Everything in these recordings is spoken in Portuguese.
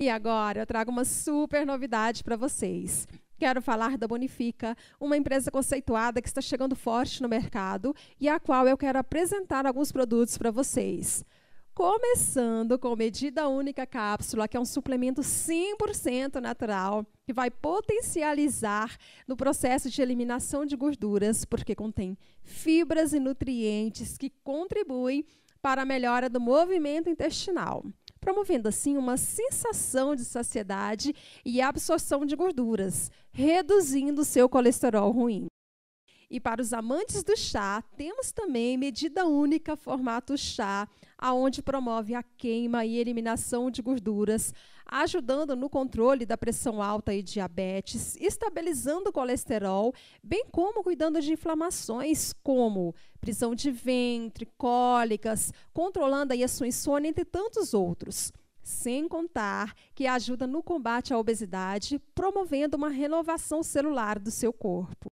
E agora eu trago uma super novidade para vocês. Quero falar da Bonifica, uma empresa conceituada que está chegando forte no mercado e a qual eu quero apresentar alguns produtos para vocês. Começando com medida única cápsula, que é um suplemento 100% natural, que vai potencializar no processo de eliminação de gorduras, porque contém fibras e nutrientes que contribuem para a melhora do movimento intestinal promovendo assim uma sensação de saciedade e absorção de gorduras, reduzindo seu colesterol ruim. E para os amantes do chá, temos também medida única formato chá, aonde promove a queima e eliminação de gorduras, ajudando no controle da pressão alta e diabetes, estabilizando o colesterol, bem como cuidando de inflamações como prisão de ventre, cólicas, controlando aí a sua insônia, entre tantos outros sem contar que ajuda no combate à obesidade, promovendo uma renovação celular do seu corpo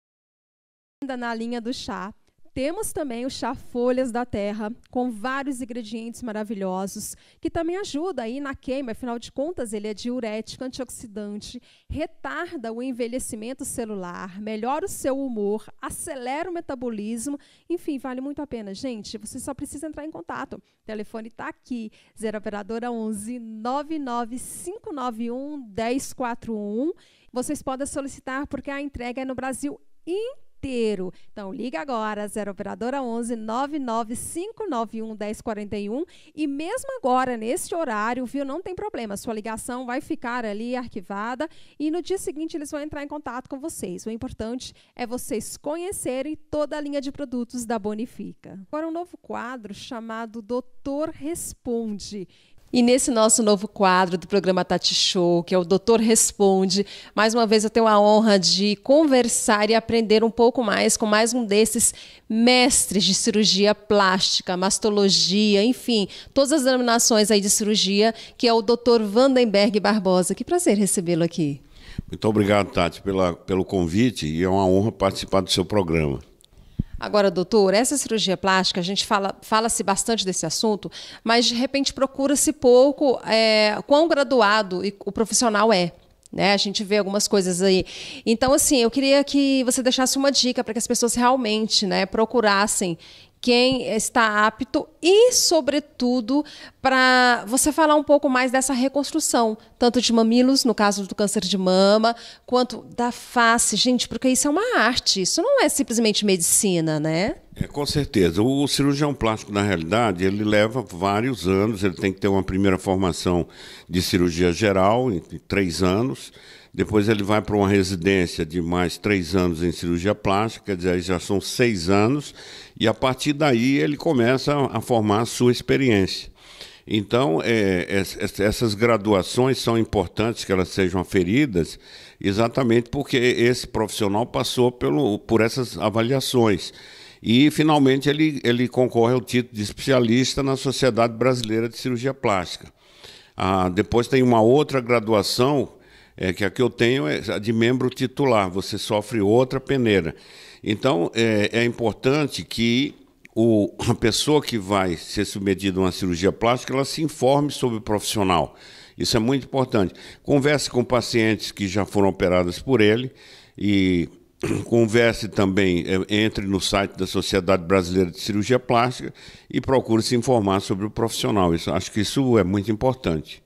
ainda na linha do chá, temos também o chá Folhas da Terra, com vários ingredientes maravilhosos, que também ajuda aí na queima, afinal de contas, ele é diurético, antioxidante, retarda o envelhecimento celular, melhora o seu humor, acelera o metabolismo, enfim, vale muito a pena. Gente, você só precisa entrar em contato. O telefone está aqui, 0 operadora 11 99591 1041. Vocês podem solicitar porque a entrega é no Brasil inteiro inteiro. Então liga agora, 0 operadora 11 99591 1041 e mesmo agora neste horário, viu, não tem problema, sua ligação vai ficar ali arquivada e no dia seguinte eles vão entrar em contato com vocês. O importante é vocês conhecerem toda a linha de produtos da Bonifica. Agora um novo quadro chamado Doutor Responde. E nesse nosso novo quadro do programa Tati Show, que é o Doutor Responde, mais uma vez eu tenho a honra de conversar e aprender um pouco mais com mais um desses mestres de cirurgia plástica, mastologia, enfim, todas as denominações aí de cirurgia, que é o Dr. Vandenberg Barbosa. Que prazer recebê-lo aqui. Muito obrigado, Tati, pela, pelo convite e é uma honra participar do seu programa. Agora, doutor, essa cirurgia plástica, a gente fala, fala-se bastante desse assunto, mas de repente procura-se pouco é, quão graduado o profissional é. Né? A gente vê algumas coisas aí. Então, assim, eu queria que você deixasse uma dica para que as pessoas realmente né, procurassem quem está apto e, sobretudo, para você falar um pouco mais dessa reconstrução, tanto de mamilos, no caso do câncer de mama, quanto da face. Gente, porque isso é uma arte, isso não é simplesmente medicina, né? É, com certeza. O cirurgião plástico, na realidade, ele leva vários anos, ele tem que ter uma primeira formação de cirurgia geral, em três anos depois ele vai para uma residência de mais três anos em cirurgia plástica, quer dizer, já são seis anos, e a partir daí ele começa a formar a sua experiência. Então, é, essas graduações são importantes que elas sejam aferidas, exatamente porque esse profissional passou pelo, por essas avaliações. E, finalmente, ele, ele concorre ao título de especialista na Sociedade Brasileira de Cirurgia Plástica. Ah, depois tem uma outra graduação é que a que eu tenho é a de membro titular, você sofre outra peneira. Então, é, é importante que o, a pessoa que vai ser submetida a uma cirurgia plástica, ela se informe sobre o profissional. Isso é muito importante. Converse com pacientes que já foram operados por ele e converse também, é, entre no site da Sociedade Brasileira de Cirurgia Plástica e procure se informar sobre o profissional. Isso, acho que isso é muito importante.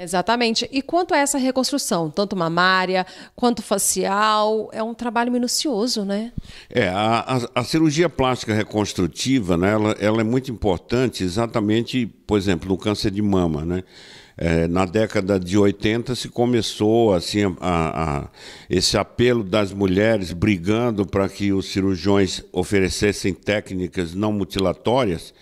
Exatamente. E quanto a essa reconstrução, tanto mamária quanto facial, é um trabalho minucioso, né? É, a, a, a cirurgia plástica reconstrutiva, né, ela, ela é muito importante exatamente, por exemplo, no câncer de mama, né? É, na década de 80 se começou assim a, a, esse apelo das mulheres brigando para que os cirurgiões oferecessem técnicas não mutilatórias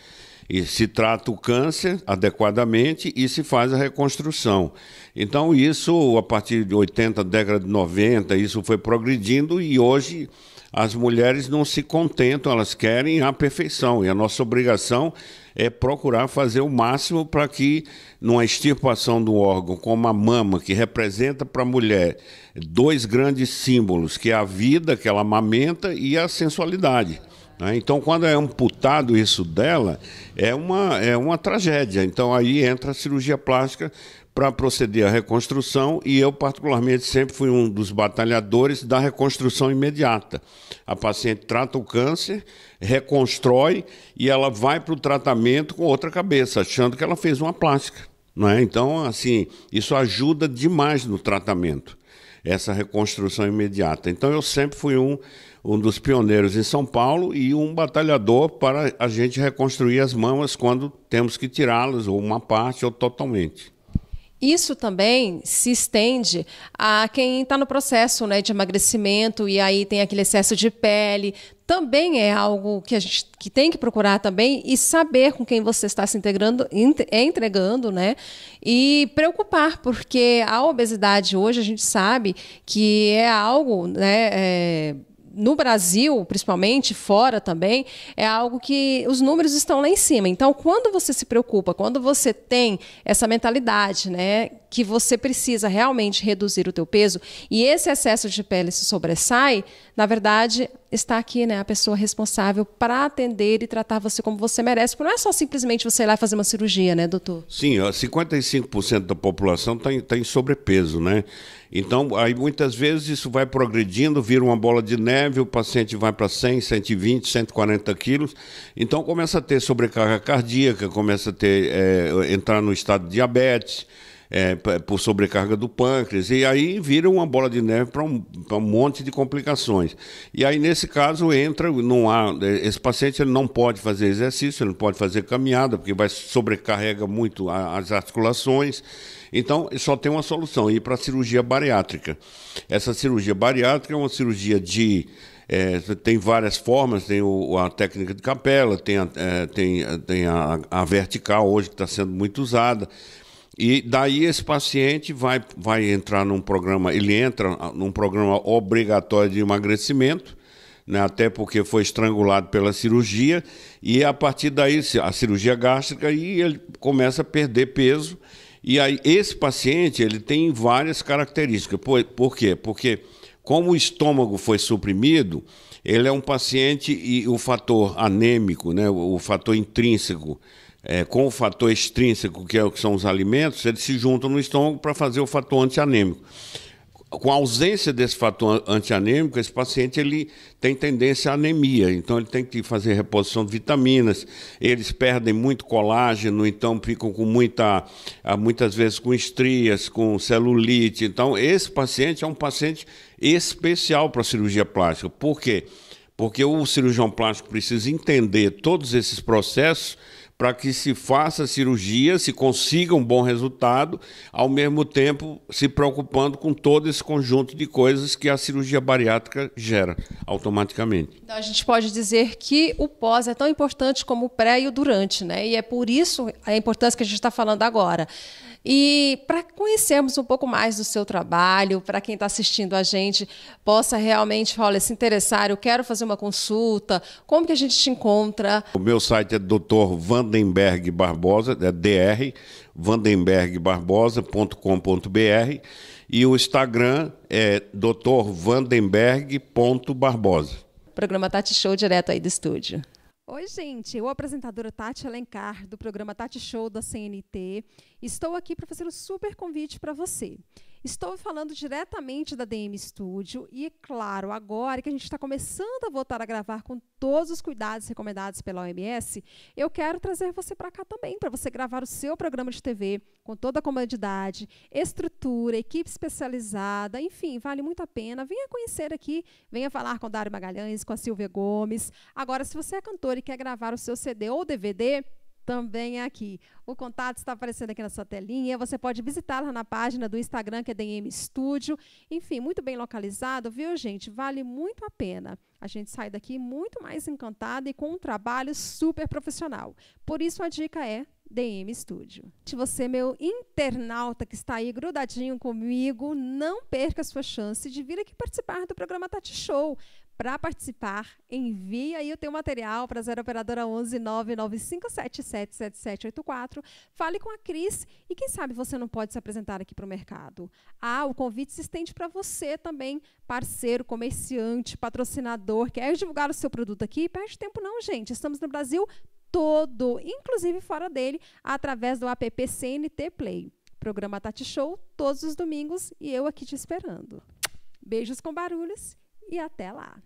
e se trata o câncer adequadamente e se faz a reconstrução. Então, isso, a partir de 80, década de 90, isso foi progredindo e hoje as mulheres não se contentam, elas querem a perfeição. E a nossa obrigação é procurar fazer o máximo para que, numa extirpação do órgão, como a mama, que representa para a mulher dois grandes símbolos, que é a vida que ela amamenta e a sensualidade. Né? Então, quando é amputado isso dela, é uma, é uma tragédia. Então, aí entra a cirurgia plástica para proceder à reconstrução e eu, particularmente, sempre fui um dos batalhadores da reconstrução imediata. A paciente trata o câncer, reconstrói e ela vai para o tratamento com outra cabeça, achando que ela fez uma plástica. Né? Então, assim, isso ajuda demais no tratamento essa reconstrução imediata. Então eu sempre fui um, um dos pioneiros em São Paulo e um batalhador para a gente reconstruir as mamas quando temos que tirá-las, ou uma parte ou totalmente. Isso também se estende a quem está no processo né, de emagrecimento e aí tem aquele excesso de pele. Também é algo que a gente que tem que procurar também e saber com quem você está se integrando, é entregando, né? E preocupar, porque a obesidade hoje a gente sabe que é algo, né? É no Brasil, principalmente, fora também, é algo que os números estão lá em cima. Então, quando você se preocupa, quando você tem essa mentalidade, né? que você precisa realmente reduzir o teu peso e esse excesso de pele se sobressai, na verdade, está aqui, né, a pessoa responsável para atender e tratar você como você merece, porque não é só simplesmente você ir lá fazer uma cirurgia, né, doutor? Sim, 55% da população está em, tá em sobrepeso, né? Então, aí muitas vezes isso vai progredindo, vira uma bola de neve, o paciente vai para 100, 120, 140 quilos, então começa a ter sobrecarga cardíaca, começa a ter, é, entrar no estado de diabetes, é, por sobrecarga do pâncreas, e aí vira uma bola de neve para um, um, monte de complicações. E aí, nesse caso, entra, não há, é, esse paciente ele não pode fazer exercício, ele não pode fazer caminhada, porque vai sobrecarrega muito a, as articulações. Então, só tem uma solução, ir para a cirurgia bariátrica. Essa cirurgia bariátrica é uma cirurgia de é, tem várias formas, tem o, a técnica de capela, tem a, é, tem, tem a, a vertical hoje que está sendo muito usada. E daí esse paciente vai, vai entrar num programa, ele entra num programa obrigatório de emagrecimento, né, até porque foi estrangulado pela cirurgia, e a partir daí a cirurgia gástrica e ele começa a perder peso. E aí esse paciente ele tem várias características. Por, por quê? Porque como o estômago foi suprimido, ele é um paciente e o fator anêmico, né, o fator intrínseco é, com o fator extrínseco, que, é, o que são os alimentos, eles se juntam no estômago para fazer o fator antianêmico. Com a ausência desse fator antianêmico, esse paciente ele tem tendência à anemia, então ele tem que fazer reposição de vitaminas, eles perdem muito colágeno, então ficam com muita, ah, muitas vezes com estrias, com celulite. Então, esse paciente é um paciente especial para cirurgia plástica. Por quê? Porque o cirurgião plástico precisa entender todos esses processos para que se faça cirurgia, se consiga um bom resultado, ao mesmo tempo se preocupando com todo esse conjunto de coisas que a cirurgia bariátrica gera automaticamente. Então, a gente pode dizer que o pós é tão importante como o pré e o durante, né? E é por isso a importância que a gente está falando agora. E para conhecermos um pouco mais do seu trabalho, para quem está assistindo a gente, possa realmente, olha, se interessar, eu quero fazer uma consulta, como que a gente te encontra? O meu site é Dr. Vandenberg Barbosa, é dr vandenbergbarbosa.com.br e o Instagram é drvandenberg.barbosa. O programa Tati Show direto aí do estúdio. Oi, gente. Eu, a apresentadora é Tati Alencar, do programa Tati Show da CNT. Estou aqui para fazer um super convite para você. Estou falando diretamente da DM Studio e, claro, agora que a gente está começando a voltar a gravar com todos os cuidados recomendados pela OMS, eu quero trazer você para cá também, para você gravar o seu programa de TV com toda a comodidade, estrutura, equipe especializada, enfim, vale muito a pena. Venha conhecer aqui, venha falar com o Dário Magalhães, com a Silvia Gomes. Agora, se você é cantor e quer gravar o seu CD ou DVD, também aqui. O contato está aparecendo aqui na sua telinha. Você pode visitá-la na página do Instagram, que é DM Studio. Enfim, muito bem localizado, viu, gente? Vale muito a pena. A gente sai daqui muito mais encantada e com um trabalho super profissional. Por isso, a dica é DM Studio. Se você, meu internauta que está aí grudadinho comigo, não perca a sua chance de vir aqui participar do programa Tati Show. Para participar, envie aí o teu material para 0 operadora 11 995777784. Fale com a Cris e quem sabe você não pode se apresentar aqui para o mercado. Ah, o convite se estende para você também, parceiro, comerciante, patrocinador, quer divulgar o seu produto aqui? Perde tempo não, gente. Estamos no Brasil todo, inclusive fora dele, através do app CNT Play. Programa Tati Show todos os domingos e eu aqui te esperando. Beijos com barulhos e até lá!